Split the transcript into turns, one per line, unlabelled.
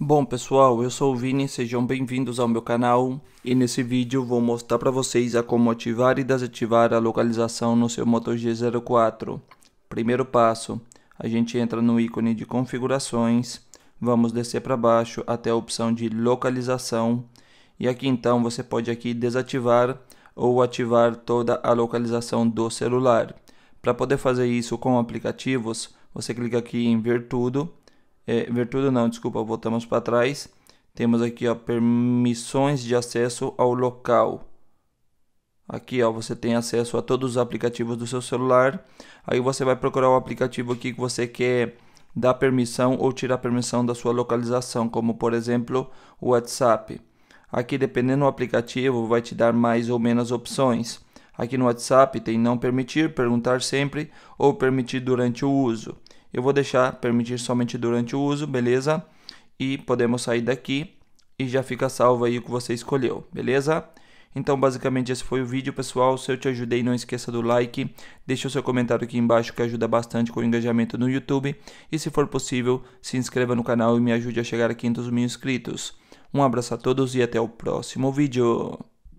Bom pessoal, eu sou o Vini, sejam bem-vindos ao meu canal e nesse vídeo vou mostrar para vocês a como ativar e desativar a localização no seu Moto G04. Primeiro passo, a gente entra no ícone de configurações, vamos descer para baixo até a opção de localização e aqui então você pode aqui desativar ou ativar toda a localização do celular. Para poder fazer isso com aplicativos, você clica aqui em ver tudo é, tudo não, desculpa, voltamos para trás. Temos aqui, ó, permissões de acesso ao local. Aqui, ó, você tem acesso a todos os aplicativos do seu celular. Aí você vai procurar o aplicativo aqui que você quer dar permissão ou tirar permissão da sua localização, como por exemplo o WhatsApp. Aqui, dependendo do aplicativo, vai te dar mais ou menos opções. Aqui no WhatsApp tem não permitir, perguntar sempre ou permitir durante o uso. Eu vou deixar permitir somente durante o uso, beleza? E podemos sair daqui e já fica salvo aí o que você escolheu, beleza? Então, basicamente, esse foi o vídeo, pessoal. Se eu te ajudei, não esqueça do like. Deixe o seu comentário aqui embaixo, que ajuda bastante com o engajamento no YouTube. E, se for possível, se inscreva no canal e me ajude a chegar a 500 mil inscritos. Um abraço a todos e até o próximo vídeo.